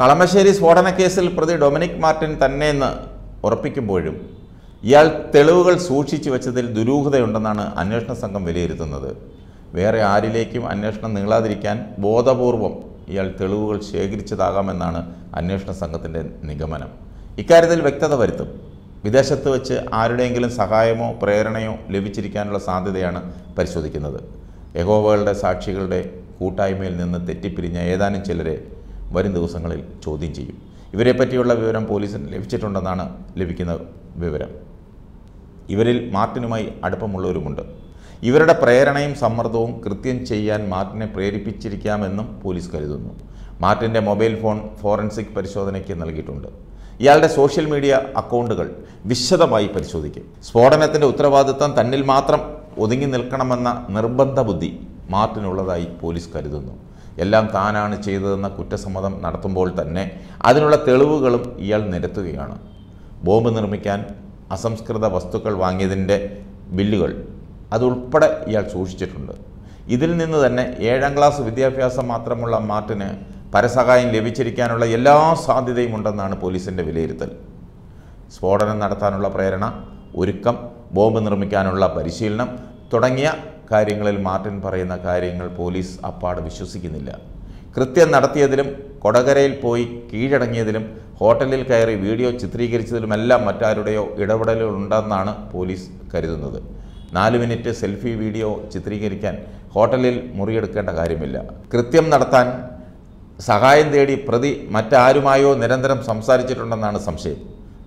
കളമശ്ശേരി സ്ഫോടന കേസിൽ പ്രതി ഡൊമിനിക് മാർട്ടിൻ തന്നെയെന്ന് ഉറപ്പിക്കുമ്പോഴും ഇയാൾ തെളിവുകൾ സൂക്ഷിച്ചു വെച്ചതിൽ ദുരൂഹതയുണ്ടെന്നാണ് അന്വേഷണ സംഘം വിലയിരുത്തുന്നത് വേറെ ആരിലേക്കും അന്വേഷണം നീളാതിരിക്കാൻ ബോധപൂർവം ഇയാൾ തെളിവുകൾ ശേഖരിച്ചതാകാമെന്നാണ് അന്വേഷണ സംഘത്തിൻ്റെ നിഗമനം ഇക്കാര്യത്തിൽ വ്യക്തത വരുത്തും വിദേശത്ത് വെച്ച് ആരുടെയെങ്കിലും സഹായമോ പ്രേരണയോ ലഭിച്ചിരിക്കാനുള്ള സാധ്യതയാണ് പരിശോധിക്കുന്നത് യഹോവകളുടെ സാക്ഷികളുടെ കൂട്ടായ്മയിൽ നിന്ന് തെറ്റിപ്പിരിഞ്ഞ ഏതാനും ചിലരെ വരും ദിവസങ്ങളിൽ ചോദ്യം ചെയ്യും ഇവരെ പറ്റിയുള്ള വിവരം പോലീസിന് ലഭിച്ചിട്ടുണ്ടെന്നാണ് ലഭിക്കുന്ന വിവരം ഇവരിൽ മാർട്ടിനുമായി അടുപ്പമുള്ളവരുമുണ്ട് ഇവരുടെ പ്രേരണയും സമ്മർദ്ദവും കൃത്യം ചെയ്യാൻ മാർട്ടിനെ പ്രേരിപ്പിച്ചിരിക്കാമെന്നും പോലീസ് കരുതുന്നു മാർട്ടിൻ്റെ മൊബൈൽ ഫോൺ ഫോറൻസിക് പരിശോധനയ്ക്ക് നൽകിയിട്ടുണ്ട് ഇയാളുടെ സോഷ്യൽ മീഡിയ അക്കൗണ്ടുകൾ വിശദമായി പരിശോധിക്കും സ്ഫോടനത്തിൻ്റെ ഉത്തരവാദിത്തം തന്നിൽ മാത്രം ഒതുങ്ങി നിൽക്കണമെന്ന നിർബന്ധ ബുദ്ധി മാർട്ടിനുള്ളതായി പോലീസ് കരുതുന്നു എല്ലാം താനാണ് ചെയ്തതെന്ന കുറ്റസമ്മതം നടത്തുമ്പോൾ തന്നെ അതിനുള്ള തെളിവുകളും ഇയാൾ നിരത്തുകയാണ് ബോംബ് നിർമ്മിക്കാൻ അസംസ്കൃത വസ്തുക്കൾ വാങ്ങിയതിൻ്റെ ബില്ലുകൾ അതുൾപ്പെടെ ഇയാൾ സൂക്ഷിച്ചിട്ടുണ്ട് ഇതിൽ നിന്ന് തന്നെ ഏഴാം ക്ലാസ് വിദ്യാഭ്യാസം മാത്രമുള്ള മാർട്ടിന് പരസഹായം ലഭിച്ചിരിക്കാനുള്ള എല്ലാ സാധ്യതയും ഉണ്ടെന്നാണ് പോലീസിൻ്റെ വിലയിരുത്തൽ സ്ഫോടനം നടത്താനുള്ള പ്രേരണ ഒരുക്കം ബോംബ് നിർമ്മിക്കാനുള്ള പരിശീലനം തുടങ്ങിയ കാര്യങ്ങളിൽ മാർട്ടിൻ പറയുന്ന കാര്യങ്ങൾ പോലീസ് അപ്പാട് വിശ്വസിക്കുന്നില്ല കൃത്യം നടത്തിയതിലും കൊടകരയിൽ പോയി കീഴടങ്ങിയതിലും ഹോട്ടലിൽ കയറി വീഡിയോ ചിത്രീകരിച്ചതിലുമെല്ലാം മറ്റാരുടെയോ ഇടപെടലുണ്ടെന്നാണ് പോലീസ് കരുതുന്നത് നാല് മിനിറ്റ് സെൽഫി വീഡിയോ ചിത്രീകരിക്കാൻ ഹോട്ടലിൽ മുറിയെടുക്കേണ്ട കാര്യമില്ല കൃത്യം നടത്താൻ സഹായം തേടി പ്രതി മറ്റാരുമായോ നിരന്തരം സംസാരിച്ചിട്ടുണ്ടെന്നാണ് സംശയം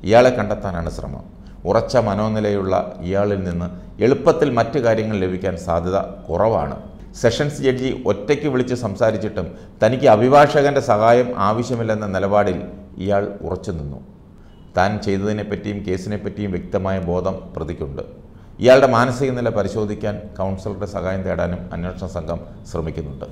ഇയാളെ കണ്ടെത്താനാണ് ശ്രമം ഉറച്ച മനോനിലയുള്ള ഇയാളിൽ നിന്ന് എളുപ്പത്തിൽ മറ്റു കാര്യങ്ങൾ ലഭിക്കാൻ സാധ്യത കുറവാണ് സെഷൻസ് ജഡ്ജി ഒറ്റയ്ക്ക് വിളിച്ച് സംസാരിച്ചിട്ടും തനിക്ക് അഭിഭാഷകൻ്റെ സഹായം ആവശ്യമില്ലെന്ന നിലപാടിൽ ഇയാൾ ഉറച്ചു നിന്നു താൻ ചെയ്തതിനെപ്പറ്റിയും കേസിനെപ്പറ്റിയും വ്യക്തമായ ബോധം പ്രതിക്കുണ്ട് ഇയാളുടെ മാനസിക നില പരിശോധിക്കാൻ കൗൺസിലറുടെ സഹായം തേടാനും അന്വേഷണ സംഘം ശ്രമിക്കുന്നുണ്ട്